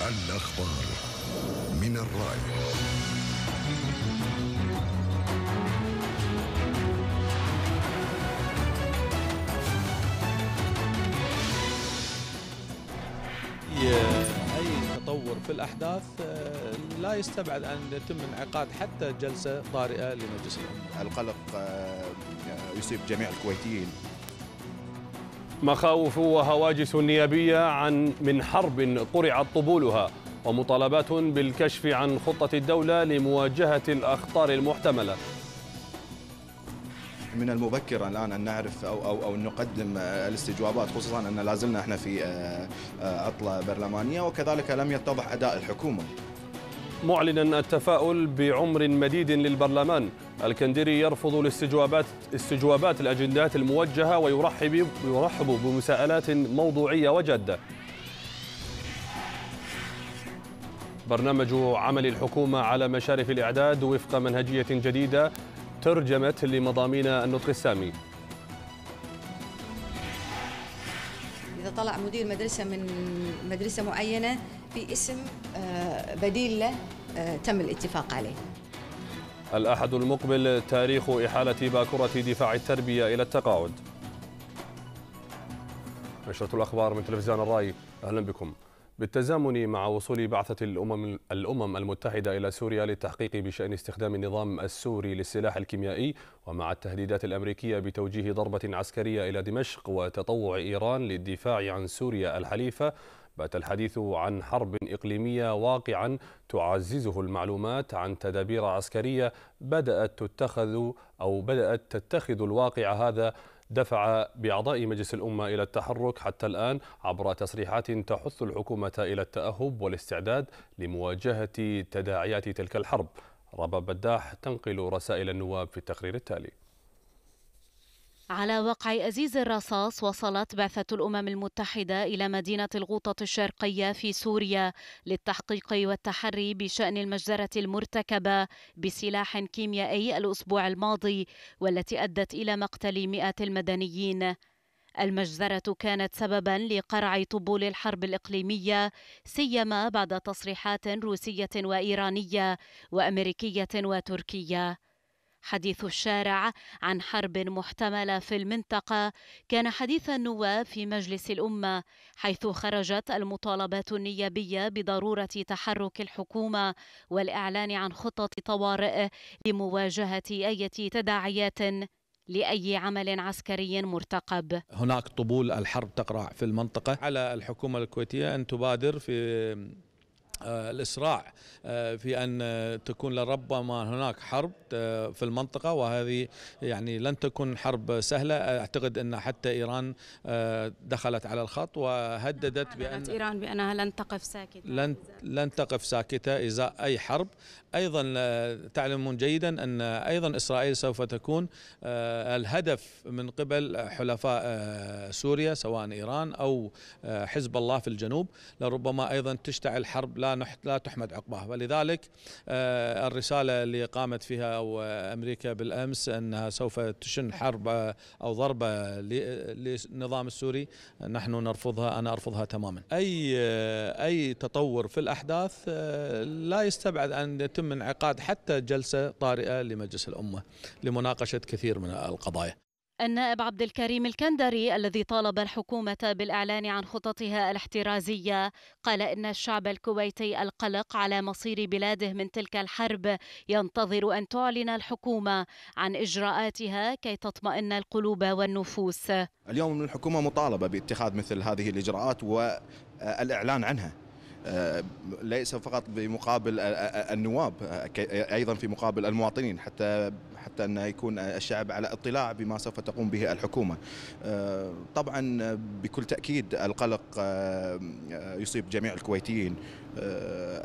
الأخبار من الرأي أي تطور في الأحداث آه، لا يستبعد أن يتم انعقاد حتى جلسة طارئة لمجلس القلق آه، يصيب جميع الكويتيين مخاوف وهواجس نيابية عن من حرب قرعت طبولها ومطالبات بالكشف عن خطة الدولة لمواجهة الأخطار المحتملة من المبكر الان ان نعرف او او او نقدم الاستجوابات خصوصا ان لا زلنا احنا في عطله آه، آه، برلمانيه وكذلك لم يتضح اداء الحكومه. معلنا التفاؤل بعمر مديد للبرلمان الكندري يرفض الاستجوابات استجوابات الاجندات الموجهه ويرحب يرحب بمساءلات موضوعيه وجاده. برنامج عمل الحكومه على مشارف الاعداد وفق منهجيه جديده ترجمت لمضامين النطق السامي. اذا طلع مدير مدرسه من مدرسه معينه في اسم آه، بديل له آه، تم الاتفاق عليه. الأحد المقبل تاريخ إحالة باكرة دفاع التربية إلى التقاعد نشرة الأخبار من تلفزيون الرأي أهلا بكم بالتزامن مع وصول بعثة الأمم, الأمم المتحدة إلى سوريا للتحقيق بشأن استخدام النظام السوري للسلاح الكيميائي ومع التهديدات الأمريكية بتوجيه ضربة عسكرية إلى دمشق وتطوع إيران للدفاع عن سوريا الحليفة بات الحديث عن حرب إقليمية واقعا تعززه المعلومات عن تدابير عسكرية بدأت تتخذ أو بدأت تتخذ الواقع هذا دفع بأعضاء مجلس الأمة إلى التحرك حتى الآن عبر تصريحات تحث الحكومة إلى التأهب والاستعداد لمواجهة تداعيات تلك الحرب رباب بداح تنقل رسائل النواب في التقرير التالي على وقع أزيز الرصاص وصلت بعثة الأمم المتحدة إلى مدينة الغوطة الشرقية في سوريا للتحقيق والتحري بشأن المجزرة المرتكبة بسلاح كيميائي الأسبوع الماضي والتي أدت إلى مقتل مئات المدنيين المجزرة كانت سببا لقرع طبول الحرب الإقليمية سيما بعد تصريحات روسية وإيرانية وأمريكية وتركية حديث الشارع عن حرب محتمله في المنطقه كان حديث النواب في مجلس الامه حيث خرجت المطالبات النيابيه بضروره تحرك الحكومه والاعلان عن خطط طوارئ لمواجهه اي تداعيات لاي عمل عسكري مرتقب. هناك طبول الحرب تقرع في المنطقه، على الحكومه الكويتيه ان تبادر في آه، الإسراع آه، في أن تكون لربما هناك حرب آه، في المنطقة وهذه يعني لن تكون حرب سهلة أعتقد أن حتى إيران دخلت على الخط وهددت نعم، بأن إيران بأنها لن تقف ساكتة لن, لن تقف ساكتة إزاء أي حرب أيضا تعلمون جيدا أن أيضا إسرائيل سوف تكون الهدف من قبل حلفاء سوريا سواء إيران أو حزب الله في الجنوب لربما أيضا تشتعل حرب لا لا تحمد عقباه ولذلك آه، الرساله اللي قامت فيها أو آه، امريكا بالامس انها سوف تشن حرب آه، او ضربه للنظام السوري نحن نرفضها انا ارفضها تماما اي اي تطور في الاحداث لا يستبعد ان يتم انعقاد حتى جلسه طارئه لمجلس الامه لمناقشه كثير من القضايا النائب عبد الكريم الكندري الذي طالب الحكومة بالإعلان عن خططها الاحترازية قال إن الشعب الكويتي القلق على مصير بلاده من تلك الحرب ينتظر أن تعلن الحكومة عن إجراءاتها كي تطمئن القلوب والنفوس اليوم الحكومة مطالبة باتخاذ مثل هذه الإجراءات والإعلان عنها ليس فقط بمقابل النواب ايضا في مقابل المواطنين حتى حتى أن يكون الشعب على اطلاع بما سوف تقوم به الحكومة آه، طبعا بكل تأكيد القلق آه، آه، يصيب جميع الكويتيين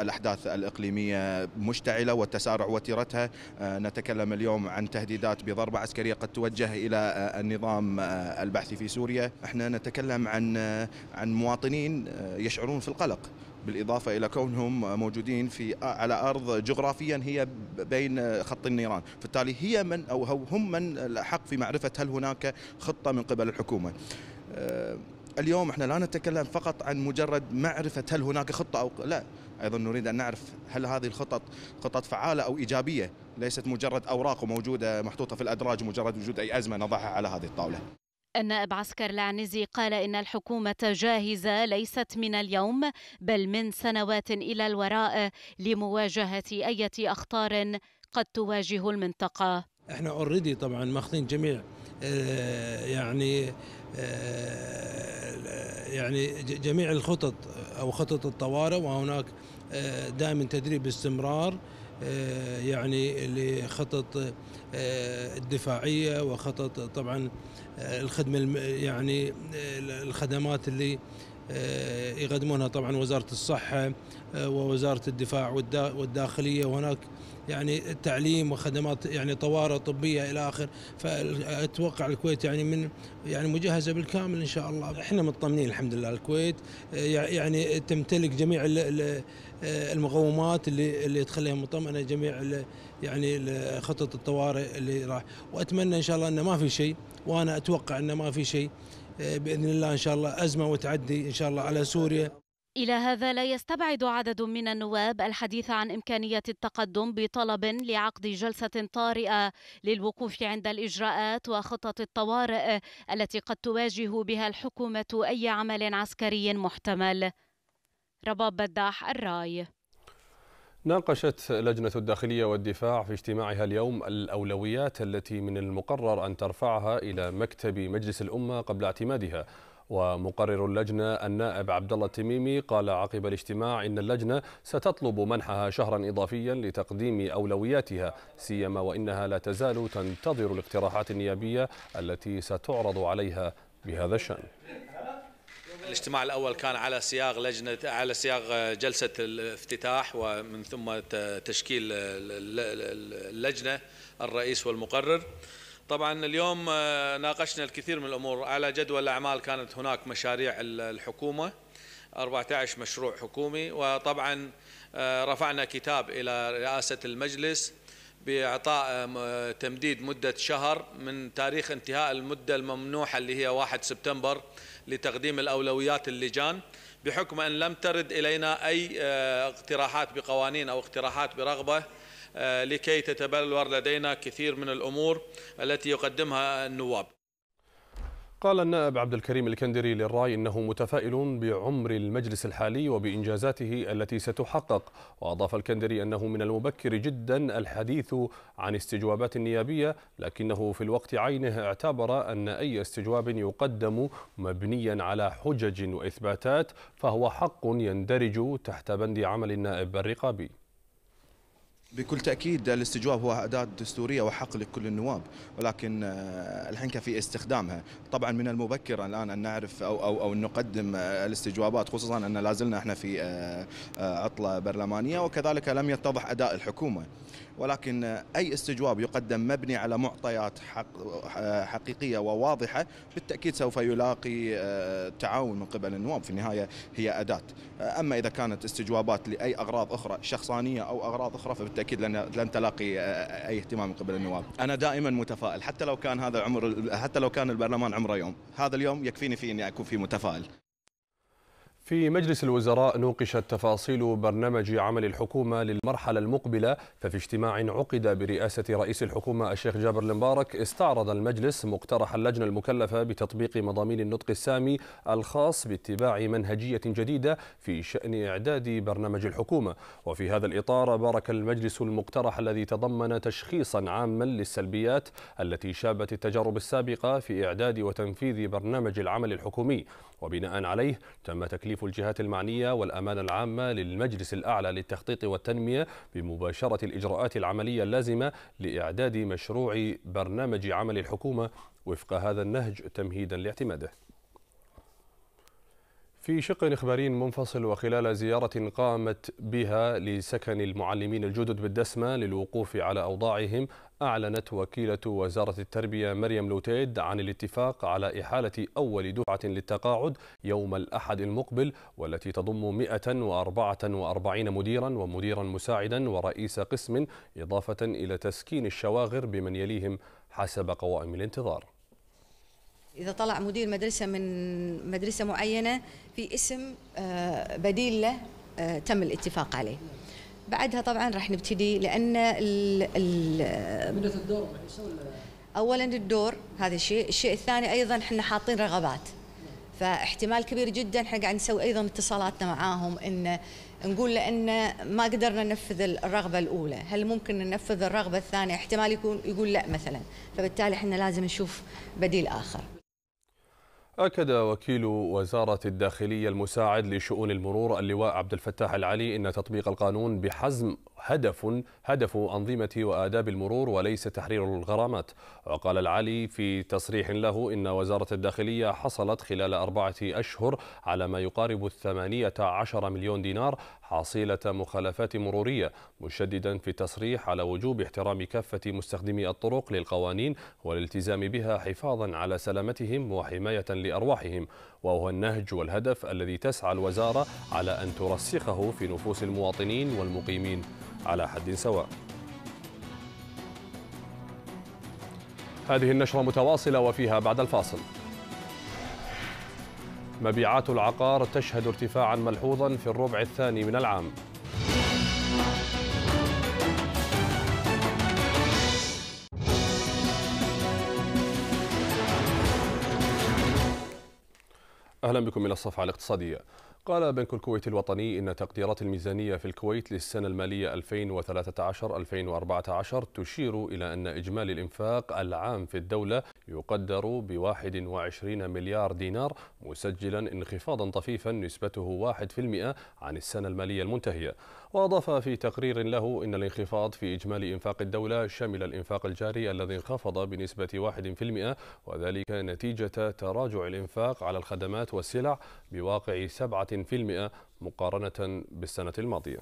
الأحداث الإقليمية مشتعلة والتسارع وتيرتها نتكلم اليوم عن تهديدات بضربة عسكرية قد توجه إلى النظام البعثي في سوريا احنا نتكلم عن عن مواطنين يشعرون في القلق بالإضافة إلى كونهم موجودين في على أرض جغرافيا هي بين خط النيران فبالتالي هي من أو هم من الأحق في معرفة هل هناك خطة من قبل الحكومة آه، اليوم احنا لا نتكلم فقط عن مجرد معرفة هل هناك خطة أو لا أيضا نريد أن نعرف هل هذه الخطط خطط فعالة أو إيجابية ليست مجرد أوراق موجودة محطوطة في الأدراج مجرد وجود أي أزمة نضعها على هذه الطاولة النائب عسكر العنزي قال إن الحكومة جاهزة ليست من اليوم بل من سنوات إلى الوراء لمواجهة أي أخطار قد تواجه المنطقة احنا اوريدي طبعا ماخذين جميع آه يعني آه يعني جميع الخطط او خطط الطوارئ وهناك آه دائما تدريب باستمرار آه، يعني لخطط آه، الدفاعيه وخطط طبعا آه، الخدمه يعني الخدمات اللي آه، يقدمونها طبعا وزاره الصحه آه، ووزاره الدفاع والداخليه وهناك يعني التعليم وخدمات يعني طوارئ طبيه الى اخر فاتوقع الكويت يعني من يعني مجهزه بالكامل ان شاء الله احنا مطمنين الحمد لله الكويت آه، يعني تمتلك جميع المقومات اللي اللي تخليها مطمئنه جميع يعني خطط الطوارئ اللي راح واتمنى ان شاء الله انه ما في شيء وانا اتوقع انه ما في شيء باذن الله ان شاء الله ازمه وتعدي ان شاء الله على سوريا إلى هذا لا يستبعد عدد من النواب الحديث عن إمكانية التقدم بطلب لعقد جلسة طارئة للوقوف عند الإجراءات وخطط الطوارئ التي قد تواجه بها الحكومة أي عمل عسكري محتمل رباب بداح الراي ناقشت لجنة الداخلية والدفاع في اجتماعها اليوم الأولويات التي من المقرر أن ترفعها إلى مكتب مجلس الأمة قبل اعتمادها ومقرر اللجنة النائب عبد الله التميمي قال عقب الاجتماع إن اللجنة ستطلب منحها شهرا إضافيا لتقديم أولوياتها سيما وإنها لا تزال تنتظر الاقتراحات النيابية التي ستعرض عليها بهذا الشأن الاجتماع الاول كان على سياق لجنه على سياق آه، جلسه الافتتاح ومن ثم تشكيل اللجنه الرئيس والمقرر طبعا اليوم آه، ناقشنا الكثير من الامور على جدول الاعمال كانت هناك مشاريع الحكومه 14 مشروع حكومي وطبعا آه، رفعنا كتاب الى رئاسه المجلس باعطاء تمديد مده شهر من تاريخ انتهاء المده الممنوحه اللي هي 1 سبتمبر لتقديم الأولويات اللجان بحكم أن لم ترد إلينا أي آه، اقتراحات بقوانين أو اقتراحات برغبة آه، لكي تتبلور لدينا كثير من الأمور التي يقدمها النواب قال النائب عبد الكريم الكندري للراي انه متفائل بعمر المجلس الحالي وبانجازاته التي ستحقق واضاف الكندري انه من المبكر جدا الحديث عن استجوابات نيابيه لكنه في الوقت عينه اعتبر ان اي استجواب يقدم مبنيا على حجج واثباتات فهو حق يندرج تحت بند عمل النائب الرقابي بكل تاكيد الاستجواب هو اداه دستوريه وحق لكل النواب ولكن آه، الحنكه في استخدامها طبعا من المبكر الان ان نعرف او او او نقدم آه، الاستجوابات خصوصا ان لا زلنا احنا في آه، عطله برلمانيه وكذلك لم يتضح اداء الحكومه ولكن اي استجواب يقدم مبني على معطيات حق حقيقيه وواضحه بالتاكيد سوف يلاقي تعاون من قبل النواب في النهايه هي اداه اما اذا كانت استجوابات لاي اغراض اخرى شخصانيه او اغراض اخرى فبالتأكيد بالتاكيد لن لن تلاقي آه، آه، اي اهتمام من قبل النواب انا دائما متفائل حتى لو كان هذا عمر حتى لو كان البرلمان عمره يوم هذا اليوم يكفيني فيه اني اكون فيه متفائل في مجلس الوزراء نوقشت تفاصيل برنامج عمل الحكومة للمرحلة المقبلة ففي اجتماع عقد برئاسة رئيس الحكومة الشيخ جابر المبارك استعرض المجلس مقترح اللجنة المكلفة بتطبيق مضامين النطق السامي الخاص باتباع منهجية جديدة في شأن إعداد برنامج الحكومة وفي هذا الإطار بارك المجلس المقترح الذي تضمن تشخيصا عاما للسلبيات التي شابت التجارب السابقة في إعداد وتنفيذ برنامج العمل الحكومي وبناء عليه تم تكليف الجهات المعنية والأمانة العامة للمجلس الأعلى للتخطيط والتنمية بمباشرة الإجراءات العملية اللازمة لإعداد مشروع برنامج عمل الحكومة وفق هذا النهج تمهيدا لاعتماده في شق إخباري منفصل وخلال زيارة قامت بها لسكن المعلمين الجدد بالدسمة للوقوف على أوضاعهم أعلنت وكيلة وزارة التربية مريم لوتيد عن الاتفاق على إحالة أول دفعة للتقاعد يوم الأحد المقبل والتي تضم 144 مديرا ومديرا مساعدا ورئيس قسم إضافة إلى تسكين الشواغر بمن يليهم حسب قوائم الانتظار اذا طلع مدير مدرسه من مدرسه معينه في اسم آه، بديل له آه، تم الاتفاق عليه بعدها طبعا راح نبتدي لان ال ال الدور يعني اولا الدور هذا الشيء الشيء الثاني ايضا احنا حاطين رغبات فاحتمال كبير جدا احنا قاعد نسوي ايضا اتصالاتنا معاهم ان نقول لان ما قدرنا ننفذ الرغبه الاولى، هل ممكن ننفذ الرغبه الثانيه؟ احتمال يكون يقول لا مثلا، فبالتالي احنا لازم نشوف بديل اخر. أكد وكيل وزارة الداخلية المساعد لشؤون المرور اللواء عبد الفتاح العلي أن تطبيق القانون بحزم هدف هدف أنظمة وآداب المرور وليس تحرير الغرامات وقال العالي في تصريح له إن وزارة الداخلية حصلت خلال أربعة أشهر على ما يقارب الثمانية عشر مليون دينار حصيلة مخالفات مرورية مشددا في التصريح على وجوب احترام كافة مستخدمي الطرق للقوانين والالتزام بها حفاظا على سلامتهم وحماية لأرواحهم وهو النهج والهدف الذي تسعى الوزارة على أن ترسخه في نفوس المواطنين والمقيمين على حد سواء هذه النشرة متواصلة وفيها بعد الفاصل مبيعات العقار تشهد ارتفاعا ملحوظا في الربع الثاني من العام اهلا بكم الى الصفحه الاقتصاديه قال بنك الكويت الوطني إن تقديرات الميزانية في الكويت للسنة المالية 2013-2014 تشير إلى أن إجمالي الإنفاق العام في الدولة يقدر ب 21 مليار دينار مسجلا انخفاضا طفيفا نسبته 1% عن السنة المالية المنتهية وأضاف في تقرير له إن الانخفاض في إجمالي إنفاق الدولة شمل الإنفاق الجاري الذي انخفض بنسبة 1% وذلك نتيجة تراجع الإنفاق على الخدمات والسلع بواقع 7% مقارنة بالسنة الماضية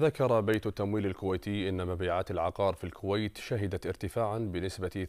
ذكر بيت التمويل الكويتي أن مبيعات العقار في الكويت شهدت ارتفاعا بنسبة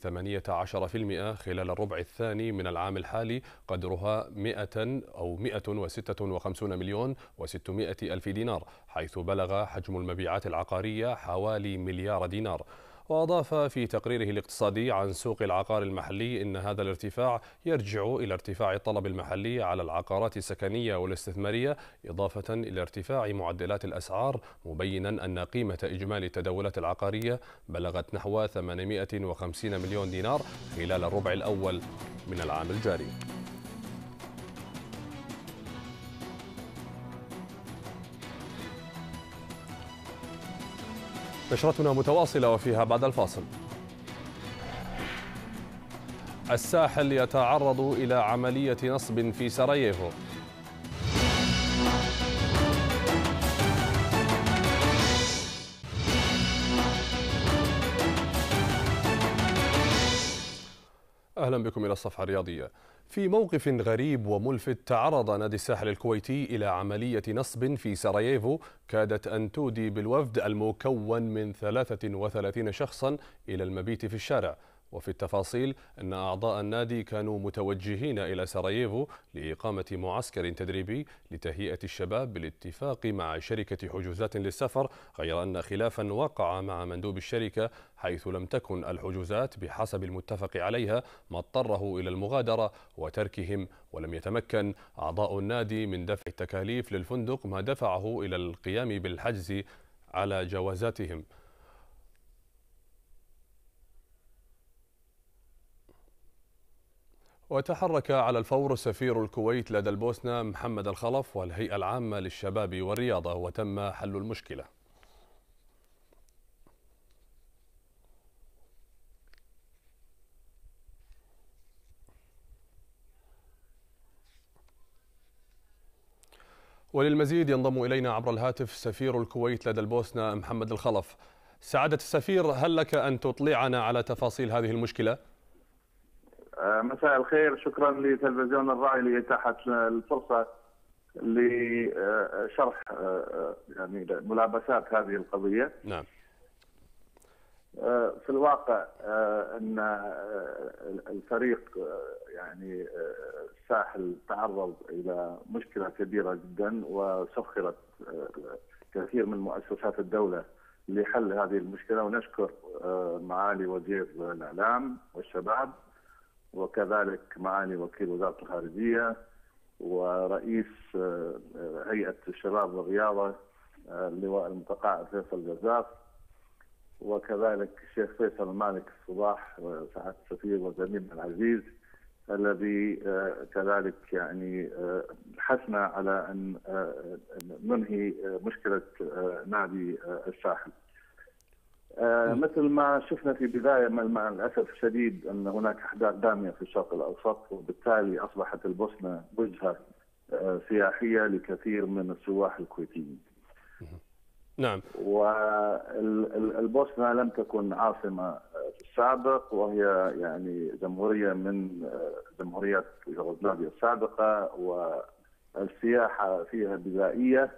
18% خلال الربع الثاني من العام الحالي قدرها 100 أو 156 مليون و600 ألف دينار حيث بلغ حجم المبيعات العقارية حوالي مليار دينار وأضاف في تقريره الاقتصادي عن سوق العقار المحلي إن هذا الارتفاع يرجع إلى ارتفاع الطلب المحلي على العقارات السكنية والاستثمارية إضافة إلى ارتفاع معدلات الأسعار مبينا أن قيمة إجمالي التداولات العقارية بلغت نحو 850 مليون دينار خلال الربع الأول من العام الجاري نشرتنا متواصلة وفيها بعد الفاصل الساحل يتعرض إلى عملية نصب في سراييفو أهلا بكم إلى الصفحة الرياضية في موقف غريب وملفت تعرض نادي الساحل الكويتي إلى عملية نصب في سراييفو كادت أن تودي بالوفد المكون من 33 شخصا إلى المبيت في الشارع وفي التفاصيل أن أعضاء النادي كانوا متوجهين إلى سراييفو لإقامة معسكر تدريبي لتهيئة الشباب بالاتفاق مع شركة حجوزات للسفر غير أن خلافا وقع مع مندوب الشركة حيث لم تكن الحجوزات بحسب المتفق عليها ما اضطره إلى المغادرة وتركهم ولم يتمكن أعضاء النادي من دفع التكاليف للفندق ما دفعه إلى القيام بالحجز على جوازاتهم وتحرك على الفور سفير الكويت لدى البوسنة محمد الخلف والهيئة العامة للشباب والرياضة وتم حل المشكلة وللمزيد ينضم إلينا عبر الهاتف سفير الكويت لدى البوسنة محمد الخلف سعادة السفير هل لك أن تطلعنا على تفاصيل هذه المشكلة؟ آه، مساء الخير شكرا لتلفزيون الراعي لإتاحة الفرصة لشرح آه، آه، يعني ملابسات هذه القضية نعم آه، في الواقع آه، ان آه، الفريق يعني الساحل تعرض الى مشكله كبيره جدا وسخرت كثير من مؤسسات الدوله لحل هذه المشكله ونشكر معالي وزير الاعلام والشباب وكذلك معالي وكيل وزاره الخارجيه ورئيس هيئه الشباب والرياضه اللواء المتقاعد فيصل جزاف وكذلك الشيخ فيصل المالك الصباح سعاده السفير وزميلنا العزيز الذي آه، كذلك يعني آه، حثنا على ان آه، ننهي مشكله نادي الساحل. نعم. مثل ما شفنا في بدايه مع الاسف الشديد ان هناك احداث داميه في الشرق الاوسط وبالتالي اصبحت البوسنه وجهه سياحيه لكثير من السواح الكويتيين. نعم والبوسنه لم تكن عاصمه في السابق وهي يعني جمهوريه من جمهوريات يوغوسلافيا السابقه والسياحه فيها بدائيه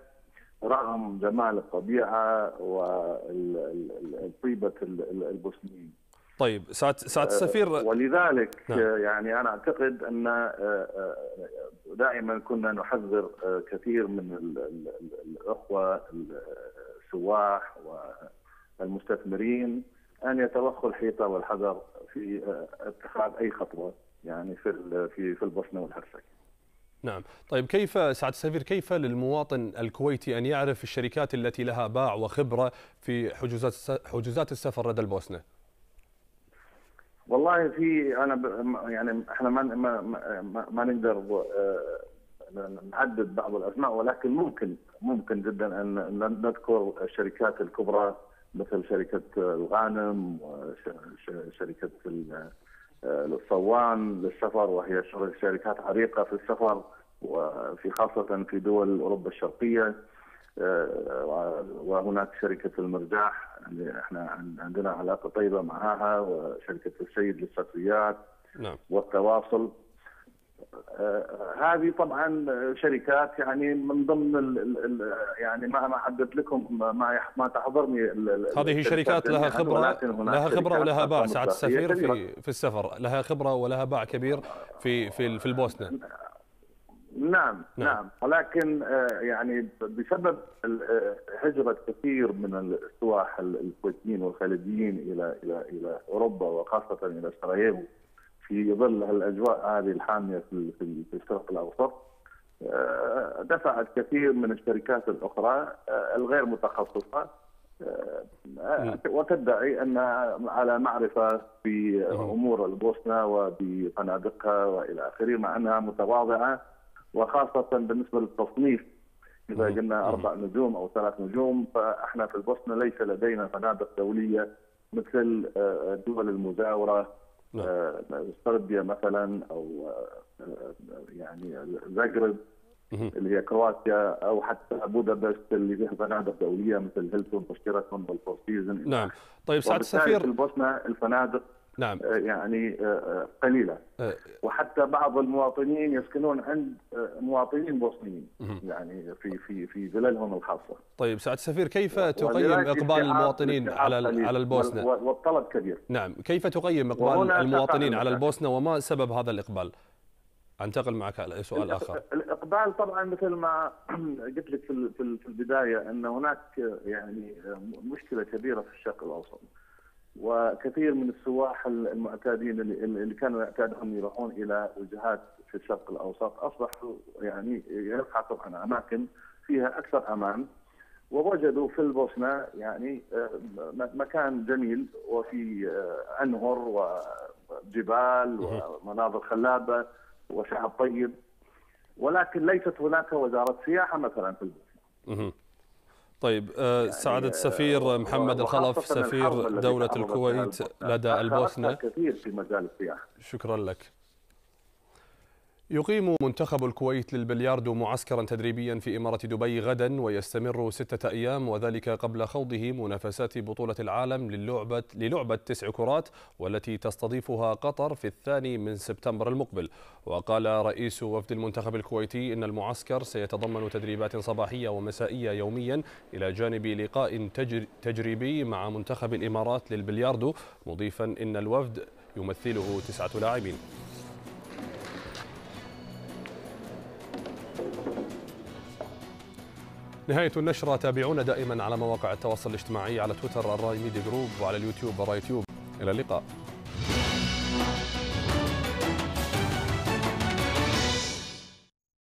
رغم جمال الطبيعه وطيبه البوسنيين. طيب سعد سعاده السفير آه، ولذلك نعم. يعني انا اعتقد ان آه، آه، دائما كنا نحذر كثير من الاخوه السواح والمستثمرين ان يتوخوا الحيطه والحذر في آه، اتخاذ اي خطوه يعني في في في البوسنه والهرسك. نعم، طيب كيف سعد السفير كيف للمواطن الكويتي ان يعرف الشركات التي لها باع وخبره في حجوزات حجوزات السفر لدى البوسنه؟ والله في انا يعني احنا ما ما ما, ما نقدر آه، نعدد بعض الاسماء ولكن ممكن ممكن جدا ان نذكر الشركات الكبرى مثل شركه الغانم وشركه آه، الصوان للسفر وهي شركات عريقه في السفر وفي خاصه في دول اوروبا الشرقيه آه، وهناك شركه المرجاح اللي احنا عندنا علاقه طيبه معها وشركه السيد للسفريات نعم. والتواصل آه، هذه طبعا شركات يعني من ضمن الـ الـ يعني ما ما حدث لكم ما ما تحضرني هذه شركات لها يعني، خبره لها خبره ولها باع سعاده السفير في في السفر لها خبره ولها باع كبير في في في البوسنه نعم نعم, نعم. ولكن آه، يعني بسبب آه، هجره كثير من السواح الكويتيين والخليجيين الى الى الى اوروبا وخاصه الى سراييفو في ظل الاجواء هذه الحاميه في في الشرق الاوسط آه، دفعت كثير من الشركات الاخرى آه، الغير متخصصه آه، نعم. وتدعي انها على معرفه بامور نعم. البوسنه وبفنادقها والى اخره مع انها متواضعه وخاصه بالنسبه للتصنيف اذا نعم. قلنا اربع نجوم او ثلاث نجوم فاحنا في البوسنه ليس لدينا فنادق دوليه مثل الدول المجاوره صربيا نعم. آه، مثلا او آه، يعني زاجرب اللي هي كرواتيا او حتى بودابست اللي فيها فنادق دوليه مثل هيلتون وشيراتون والفور سيزون نعم طيب سعاده السفير البوسنه الفنادق نعم. آه، يعني آه، آه، قليله وحتى بعض المواطنين يسكنون عند مواطنين بوسنيين يعني في في في بلادهم الخاصه طيب سعد السفير كيف تقيم اقبال المواطنين على على البوسنه والطلب كبير نعم كيف تقيم اقبال المواطنين على البوسنه وما سبب هذا الاقبال انتقل معك على سؤال اخر الاقبال طبعا مثل ما قلت لك في البدايه ان هناك يعني مشكله كبيره في الشرق الاوسط وكثير من السواح المعتادين اللي كانوا يعتادون يروحون الى وجهات في الشرق الاوسط اصبحوا يعني يلقى طبعا اماكن فيها اكثر امان ووجدوا في البوسنه يعني آه، مكان جميل وفي آه، انهر وجبال ومناظر خلابه وشعب طيب ولكن ليست هناك وزاره سياحه مثلا في البوسنه. طيب آه، يعني سعادة آه، السفير محمد الخلف سفير دولة الكويت لدى البوسنة كثير في مجال السياحة شكرا لك يقيم منتخب الكويت للبلياردو معسكرا تدريبيا في إمارة دبي غدا ويستمر ستة أيام وذلك قبل خوضه منافسات بطولة العالم للعبة, للعبة تسع كرات والتي تستضيفها قطر في الثاني من سبتمبر المقبل وقال رئيس وفد المنتخب الكويتي إن المعسكر سيتضمن تدريبات صباحية ومسائية يوميا إلى جانب لقاء تجريبي مع منتخب الإمارات للبلياردو مضيفا إن الوفد يمثله تسعة لاعبين نهاية النشرة تابعونا دائما على مواقع التواصل الاجتماعي على تويتر الراي ميديا جروب وعلى اليوتيوب الراي تيوب إلى اللقاء